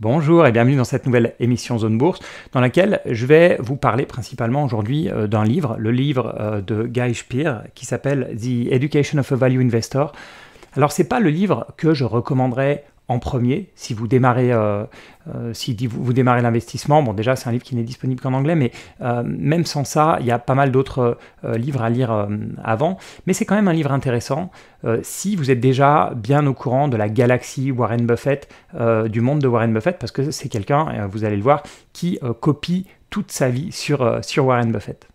Bonjour et bienvenue dans cette nouvelle émission Zone Bourse, dans laquelle je vais vous parler principalement aujourd'hui euh, d'un livre, le livre euh, de Guy Speer qui s'appelle The Education of a Value Investor. Alors c'est pas le livre que je recommanderais en premier si vous démarrez, euh, euh, si vous, démarrez l'investissement. Bon, déjà, c'est un livre qui n'est disponible qu'en anglais, mais euh, même sans ça, il y a pas mal d'autres livres à lire avant. Mais c'est quand même un livre intéressant si vous êtes déjà bien au courant de la galaxie Warren Buffett, du monde de Warren Buffett, parce que c'est quelqu'un, vous allez le voir, qui copie toute sa vie sur, sur Warren Buffett.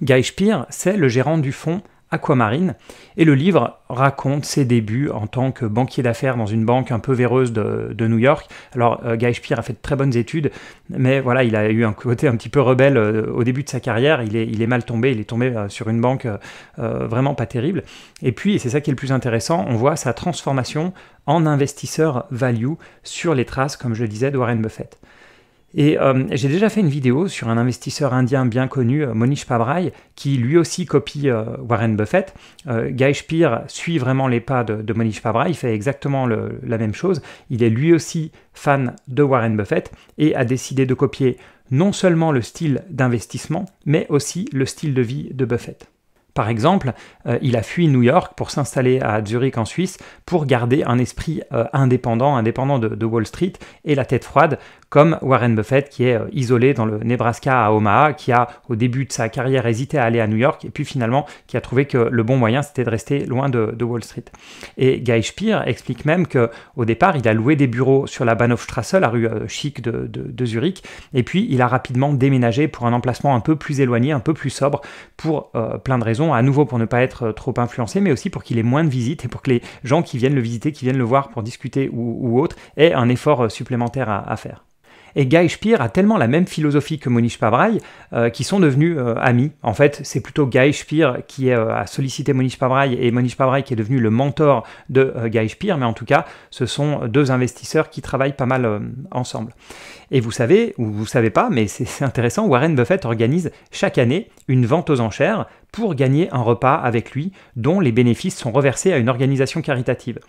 Guy Speer, c'est le gérant du fonds Aquamarine. Et le livre raconte ses débuts en tant que banquier d'affaires dans une banque un peu véreuse de, New York. Alors, euh, Guy Spier a fait de très bonnes études, mais voilà, il a eu un côté un petit peu rebelle euh, au début de sa carrière. Il est, mal tombé, il est tombé euh, sur une banque vraiment pas terrible. Et puis, et c'est ça qui est le plus intéressant, on voit sa transformation en investisseur value sur les traces, comme je le disais, de Warren Buffett. Et euh, j'ai déjà fait une vidéo sur un investisseur indien bien connu, euh, Monish Pabrai, qui lui aussi copie euh, Warren Buffett. Guy Speer suit vraiment les pas de, Monish Pabrai, il fait exactement la même chose. Il est lui aussi fan de Warren Buffett et a décidé de copier non seulement le style d'investissement, mais aussi le style de vie de Buffett. Par exemple, euh, il a fui New York pour s'installer à Zurich en Suisse pour garder un esprit euh, indépendant, indépendant de, Wall Street et la tête froide, comme Warren Buffett qui est euh, isolé dans le Nebraska à Omaha, qui a au début de sa carrière hésité à aller à New York et puis finalement qui a trouvé que le bon moyen c'était de rester loin de, Wall Street. Et Guy Speer explique même que au départ il a loué des bureaux sur la Bahnhofstrasse, la rue chic de Zurich, et puis il a rapidement déménagé pour un emplacement un peu plus éloigné, un peu plus sobre pour plein de raisons à nouveau pour ne pas être euh, trop influencé, mais aussi pour qu'il ait moins de visites et pour que les gens qui viennent le visiter, qui viennent le voir pour discuter ou, autre, aient un effort euh, supplémentaire à, faire et Guy Speer a tellement la même philosophie que Monish Pavrai euh, qui sont devenus amis. En fait, c'est plutôt Guy Speer qui a sollicité Monish Pavrai et Monish Pavrai qui est devenu le mentor de Guy Speer, mais en tout cas, ce sont deux investisseurs qui travaillent pas mal ensemble. Et vous savez, ou vous savez pas, mais c'est intéressant, Warren Buffett organise chaque année une vente aux enchères pour gagner un repas avec lui dont les bénéfices sont reversés à une organisation caritative.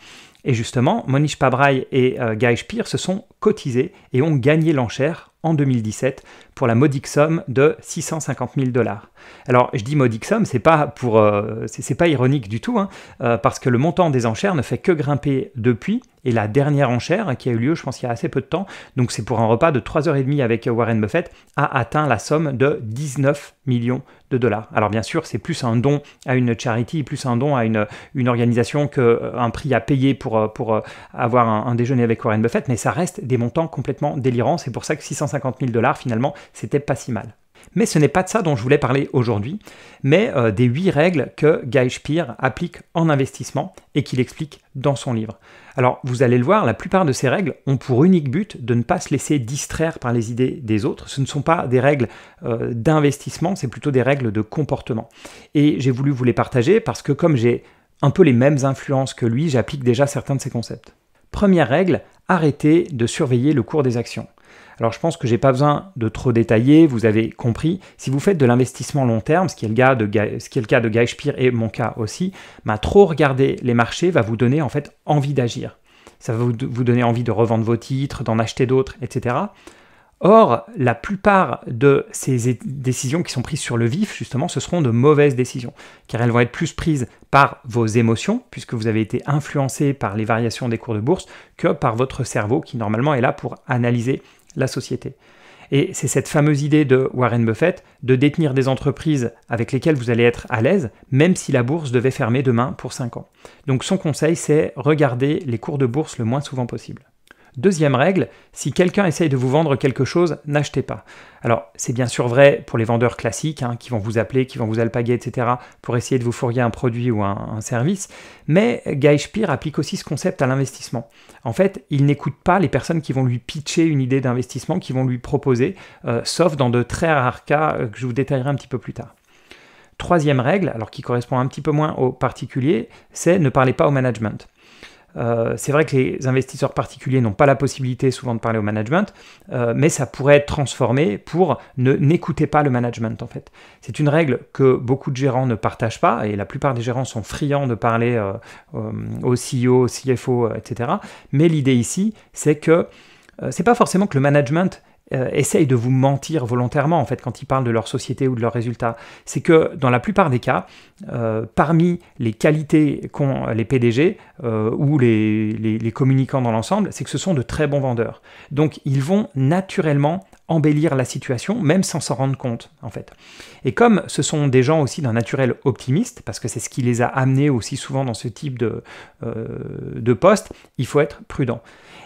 Et justement, Monish Pabrai et euh, Guy se sont cotisés et ont gagné l'enchère en 2017 pour la modique somme de 650 000 dollars. Alors je dis modique somme, c'est pas pour, euh, c'est pas ironique du tout, hein, euh, parce que le montant des enchères ne fait que grimper depuis et la dernière enchère qui a eu lieu, je pense il y a assez peu de temps, donc c'est pour un repas de 3h30 avec Warren Buffett, a atteint la somme de 19 millions de dollars. Alors bien sûr, c'est plus un don à une charity, plus un don à une, organisation qu'un euh, prix à payer pour, euh, pour euh, avoir un, un, déjeuner avec Warren Buffett, mais ça reste des montants complètement délirants. C'est pour ça que 650 000 dollars, finalement, c'était pas si mal. Mais ce n'est pas de ça dont je voulais parler aujourd'hui, mais euh, des huit règles que Guy Speer applique en investissement et qu'il explique dans son livre. Alors vous allez le voir, la plupart de ces règles ont pour unique but de ne pas se laisser distraire par les idées des autres. Ce ne sont pas des règles euh, d'investissement, c'est plutôt des règles de comportement. Et j'ai voulu vous les partager parce que comme j'ai un peu les mêmes influences que lui, j'applique déjà certains de ses concepts. Première règle, arrêtez de surveiller le cours des actions. Alors je pense que j'ai pas besoin de trop détailler, vous avez compris. Si vous faites de l'investissement long terme, ce qui est le cas de, ce et mon cas aussi, bah, trop regarder les marchés va vous donner en fait envie d'agir. Ça va vous donner envie de revendre vos titres, d'en acheter d'autres, etc. Or, la plupart de ces décisions qui sont prises sur le vif, justement, ce seront de mauvaises décisions, car elles vont être plus prises par vos émotions, puisque vous avez été influencé par les variations des cours de bourse, que par votre cerveau qui normalement est là pour analyser la société. Et c'est cette fameuse idée de Warren Buffett de détenir des entreprises avec lesquelles vous allez être à l'aise, même si la bourse devait fermer demain pour 5 ans. Donc son conseil, c'est regarder les cours de bourse le moins souvent possible. Deuxième règle, si quelqu'un essaye de vous vendre quelque chose, n'achetez pas. Alors, c'est bien sûr vrai pour les vendeurs classiques, hein, qui vont vous appeler, qui vont vous alpaguer, etc., pour essayer de vous fourrier un produit ou un, service, mais Guy Speer applique aussi ce concept à l'investissement. En fait, il n'écoute pas les personnes qui vont lui pitcher une idée d'investissement, qui vont lui proposer, euh, sauf dans de très rares cas euh, que je vous détaillerai un petit peu plus tard. Troisième règle, alors qui correspond un petit peu moins aux particuliers, c'est ne parlez pas au management. Euh, c'est vrai que les investisseurs particuliers n'ont pas la possibilité souvent de parler au management, euh, mais ça pourrait être transformé pour ne n'écoutez pas le management en fait. C'est une règle que beaucoup de gérants ne partagent pas et la plupart des gérants sont friands de parler euh, au CEO, au CFO, etc. Mais l'idée ici, c'est que c'est pas forcément que le management euh, de vous mentir volontairement en fait quand ils parlent de leur société ou de leurs résultats. C'est que dans la plupart des cas, euh, parmi les qualités qu'ont les PDG euh, ou les, les, les communicants dans l'ensemble, c'est que ce sont de très bons vendeurs. Donc ils vont naturellement embellir la situation, même sans s'en rendre compte, en fait. Et comme ce sont des gens aussi d'un naturel optimiste, parce que c'est ce qui les a amenés aussi souvent dans ce type de, euh, de poste, il faut être prudent.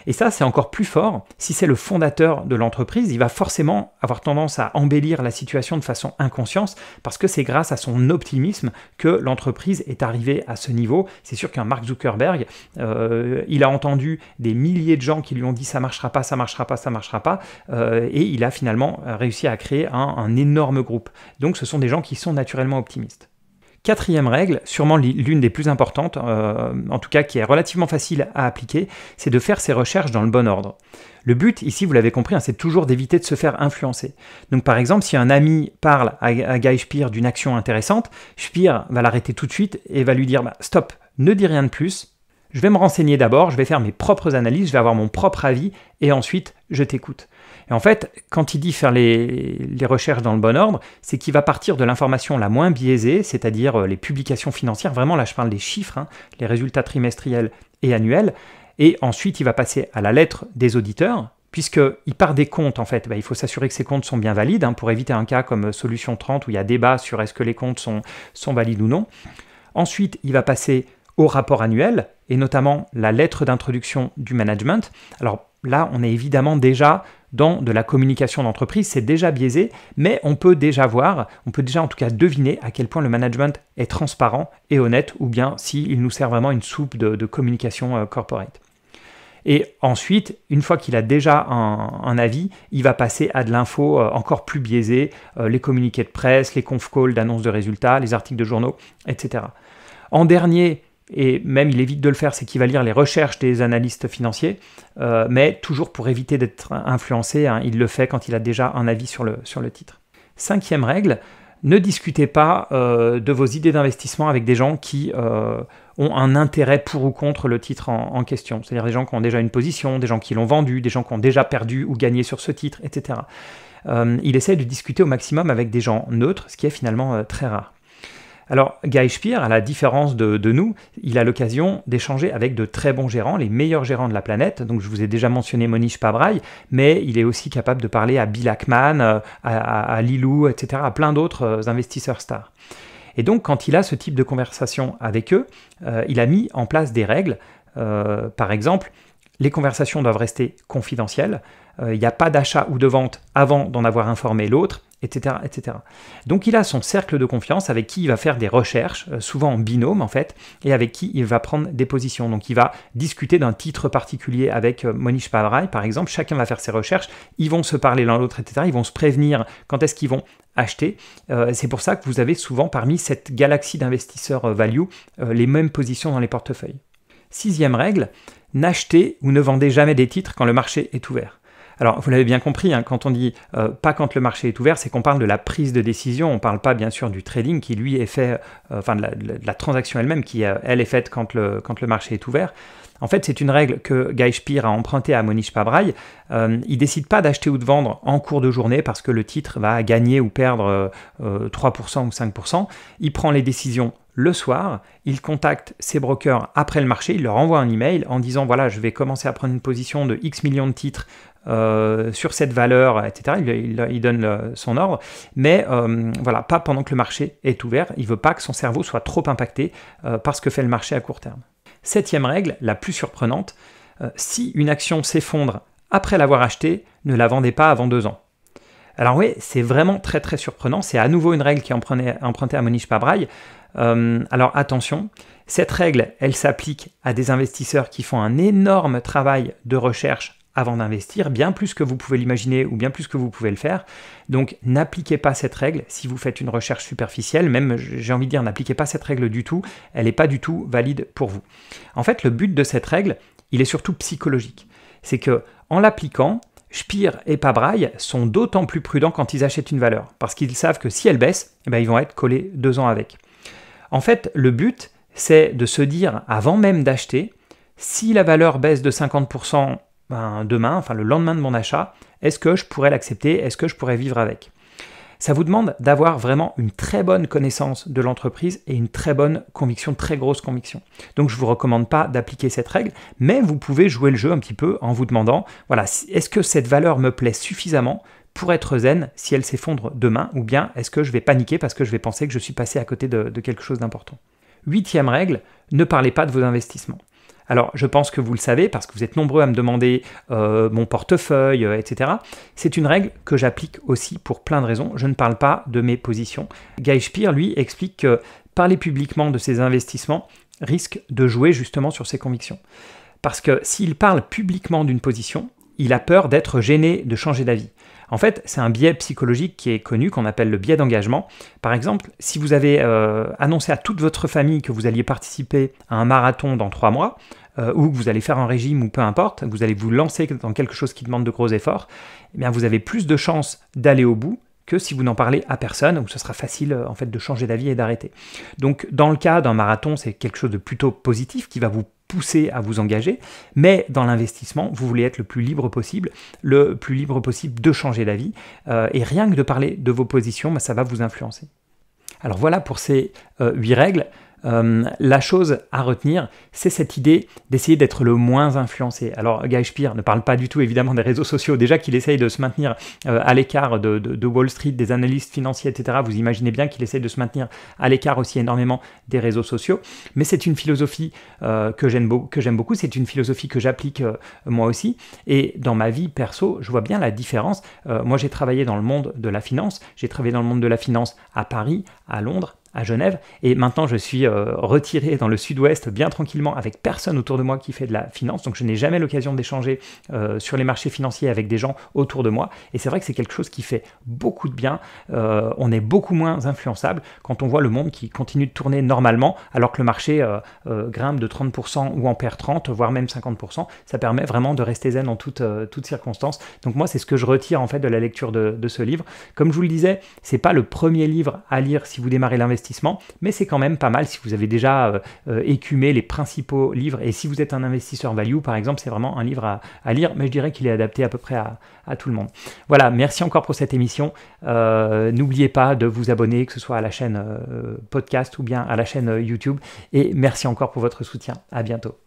Et ça, c'est encore plus fort. Si c'est le fondateur de l'entreprise, il va forcément avoir tendance à embellir la situation de façon inconsciente, parce que c'est grâce à son optimisme que l'entreprise est arrivée à ce niveau. C'est sûr qu'un Mark Zuckerberg, euh, il a entendu des milliers de gens qui lui ont dit ça marchera pas, ça marchera pas, ça marchera pas, euh, et il a finalement euh, réussi à créer un, énorme groupe. Donc ce sont des gens qui sont naturellement optimistes. Quatrième règle, sûrement l'une des plus importantes, euh, en tout cas qui est relativement facile à appliquer, c'est de faire ses recherches dans le bon ordre. Le but ici, vous l'avez compris, hein, c'est toujours d'éviter de se faire influencer. Donc par exemple, si un ami parle à, Guy Speer d'une action intéressante, Speer va l'arrêter tout de suite et va lui dire bah, Stop, ne dis rien de plus, je vais me renseigner d'abord, je vais faire mes propres analyses, je vais avoir mon propre avis, et ensuite je t'écoute. Et en fait, quand il dit faire les, recherches dans le bon ordre, c'est qu'il va partir de l'information la moins biaisée, c'est-à-dire euh, les publications financières. Vraiment, là, je parle des chiffres, hein, les résultats trimestriels et annuels. Et ensuite, il va passer à la lettre des auditeurs, puisqu'il part des comptes, en fait, bah, il faut s'assurer que ces comptes sont bien valides, hein, pour éviter un cas comme euh, Solution 30, où il y a débat sur est-ce que les comptes sont, sont valides ou non. Ensuite, il va passer au rapport annuel, et notamment la lettre d'introduction du management. Alors là, on est évidemment déjà dans de la communication d'entreprise, c'est déjà biaisé, mais on peut déjà voir, on peut déjà en tout cas deviner à quel point le management est transparent et honnête, ou bien s'il nous sert vraiment une soupe de, communication euh, corporate. Et ensuite, une fois qu'il a déjà un, avis, il va passer à de l'info euh, encore plus biaisée, euh, les communiqués de presse, les conf calls d'annonces de résultats, les articles de journaux, etc. En dernier, et même il évite de le faire, c'est qu'il va lire les recherches des analystes financiers, euh, mais toujours pour éviter d'être influencé, hein. il le fait quand il a déjà un avis sur le, sur le titre. Cinquième règle, ne discutez pas euh, de vos idées d'investissement avec des gens qui euh, ont un intérêt pour ou contre le titre en, en question, c'est-à-dire des gens qui ont déjà une position, des gens qui l'ont vendu, des gens qui ont déjà perdu ou gagné sur ce titre, etc. il essaie de discuter au maximum avec des gens neutres, ce qui est finalement très rare. Alors, Guy Speer, à la différence de, nous, il a l'occasion d'échanger avec de très bons gérants, les meilleurs gérants de la planète. Donc, je vous ai déjà mentionné Monish Pabrai, mais il est aussi capable de parler à Bill Ackman, euh, à, Lilou, etc., à plein d'autres euh, investisseurs stars. Et donc, quand il a ce type de conversation avec eux, euh, il a mis en place des règles. par exemple, les conversations doivent rester confidentielles. Il n'y a pas d'achat ou de vente avant d'en avoir informé l'autre etc., Donc il a son cercle de confiance avec qui il va faire des recherches, euh, souvent en binôme en fait, et avec qui il va prendre des positions. Donc il va discuter d'un titre particulier avec euh, Monish Pavrai par exemple, chacun va faire ses recherches, ils vont se parler l'un l'autre, etc. Ils vont se prévenir quand est-ce qu'ils vont acheter. Euh, c'est pour ça que vous avez souvent parmi cette galaxie d'investisseurs value les mêmes positions dans les portefeuilles. Sixième règle, n'achetez ou ne vendez jamais des titres quand le marché est ouvert. Alors, vous l'avez bien compris, hein, quand on dit euh, pas quand le marché est ouvert, c'est qu'on parle de la prise de décision, on ne parle pas bien sûr du trading qui lui est fait, euh, enfin de la, transaction elle-même qui euh, elle est faite quand le, quand le marché est ouvert. En fait, c'est une règle que Guy Spier a empruntée à Monish Pabrai. il décide pas d'acheter ou de vendre en cours de journée parce que le titre va gagner ou perdre 3% ou 5%. Il prend les décisions le soir, il contacte ses brokers après le marché, il leur envoie un email en disant voilà, je vais commencer à prendre une position de X millions de titres euh, sur cette valeur, etc. Il, donne son ordre, mais euh, voilà, pas pendant que le marché est ouvert. Il veut pas que son cerveau soit trop impacté euh, par ce que fait le marché à court terme. Septième règle, la plus surprenante, si une action s'effondre après l'avoir achetée, ne la vendez pas avant deux ans. Alors oui, c'est vraiment très très surprenant. C'est à nouveau une règle qui est empruntée à Monish Pabraille. alors attention, cette règle, elle s'applique à des investisseurs qui font un énorme travail de recherche avant d'investir, bien plus que vous pouvez l'imaginer ou bien plus que vous pouvez le faire. Donc n'appliquez pas cette règle si vous faites une recherche superficielle, même j'ai envie de dire n'appliquez pas cette règle du tout, elle n'est pas du tout valide pour vous. En fait, le but de cette règle, il est surtout psychologique. C'est que en l'appliquant, Spire et Pabraille sont d'autant plus prudents quand ils achètent une valeur, parce qu'ils savent que si elle baisse, eh ben, ils vont être collés deux ans avec. En fait, le but, c'est de se dire, avant même d'acheter, si la valeur baisse de 50%, ben, demain, enfin le lendemain de mon achat, est-ce que je pourrais l'accepter Est-ce que je pourrais vivre avec ça vous demande d'avoir vraiment une très bonne connaissance de l'entreprise et une très bonne conviction, très grosse conviction. Donc je ne vous recommande pas d'appliquer cette règle, mais vous pouvez jouer le jeu un petit peu en vous demandant, voilà, est-ce que cette valeur me plaît suffisamment pour être zen si elle s'effondre demain, ou bien est-ce que je vais paniquer parce que je vais penser que je suis passé à côté de quelque chose d'important Huitième règle, ne parlez pas de vos investissements. Alors, je pense que vous le savez parce que vous êtes nombreux à me demander euh, mon portefeuille, euh, etc. C'est une règle que j'applique aussi pour plein de raisons. Je ne parle pas de mes positions. Guy Speer, lui, explique que parler publiquement de ses investissements risque de jouer justement sur ses convictions. Parce que s'il parle publiquement d'une position, il a peur d'être gêné de changer d'avis. En fait, c'est un biais psychologique qui est connu, qu'on appelle le biais d'engagement. Par exemple, si vous avez euh, annoncé à toute votre famille que vous alliez participer à un marathon dans trois mois, euh, ou que vous allez faire un régime, ou peu importe, que vous allez vous lancer dans quelque chose qui demande de gros efforts, eh bien vous avez plus de chances d'aller au bout si vous n'en parlez à personne, où ce sera facile euh, en fait de changer d'avis et d'arrêter. Donc dans le cas d'un marathon, c'est quelque chose de plutôt positif qui va vous pousser à vous engager, mais dans l'investissement, vous voulez être le plus libre possible, le plus libre possible de changer d'avis, euh, et rien que de parler de vos positions, bah, ça va vous influencer. Alors voilà pour ces euh, huit règles. Euh, la chose à retenir, c'est cette idée d'essayer d'être le moins influencé. Alors, Guy Speer ne parle pas du tout évidemment des réseaux sociaux, déjà qu'il essaye de se maintenir euh, à l'écart de, Wall Street, des analystes financiers, etc. Vous imaginez bien qu'il essaye de se maintenir à l'écart aussi énormément des réseaux sociaux. Mais c'est une philosophie euh, que j'aime beaucoup, c'est une philosophie que j'applique moi aussi. Et dans ma vie perso, je vois bien la différence. moi, j'ai travaillé dans le monde de la finance, j'ai travaillé dans le monde de la finance à Paris, à Londres, à Genève, et maintenant je suis euh, retiré dans le sud-ouest bien tranquillement avec personne autour de moi qui fait de la finance, donc je n'ai jamais l'occasion d'échanger euh, sur les marchés financiers avec des gens autour de moi, et c'est vrai que c'est quelque chose qui fait beaucoup de bien, euh, on est beaucoup moins influençable quand on voit le monde qui continue de tourner normalement alors que le marché grimpe de 30% ou en perd 30, voire même 50%, ça permet vraiment de rester zen en toutes, toute circonstances, donc moi c'est ce que je retire en fait de la lecture de, de ce livre, comme je vous le disais, c'est pas le premier livre à lire si vous démarrez l'investissement mais c'est quand même pas mal si vous avez déjà euh, euh, écumé les principaux livres. Et si vous êtes un investisseur value, par exemple, c'est vraiment un livre à, lire, mais je dirais qu'il est adapté à peu près à, tout le monde. Voilà, merci encore pour cette émission. Euh, n'oubliez pas de vous abonner, que ce soit à la chaîne podcast ou bien à la chaîne YouTube. Et merci encore pour votre soutien. À bientôt.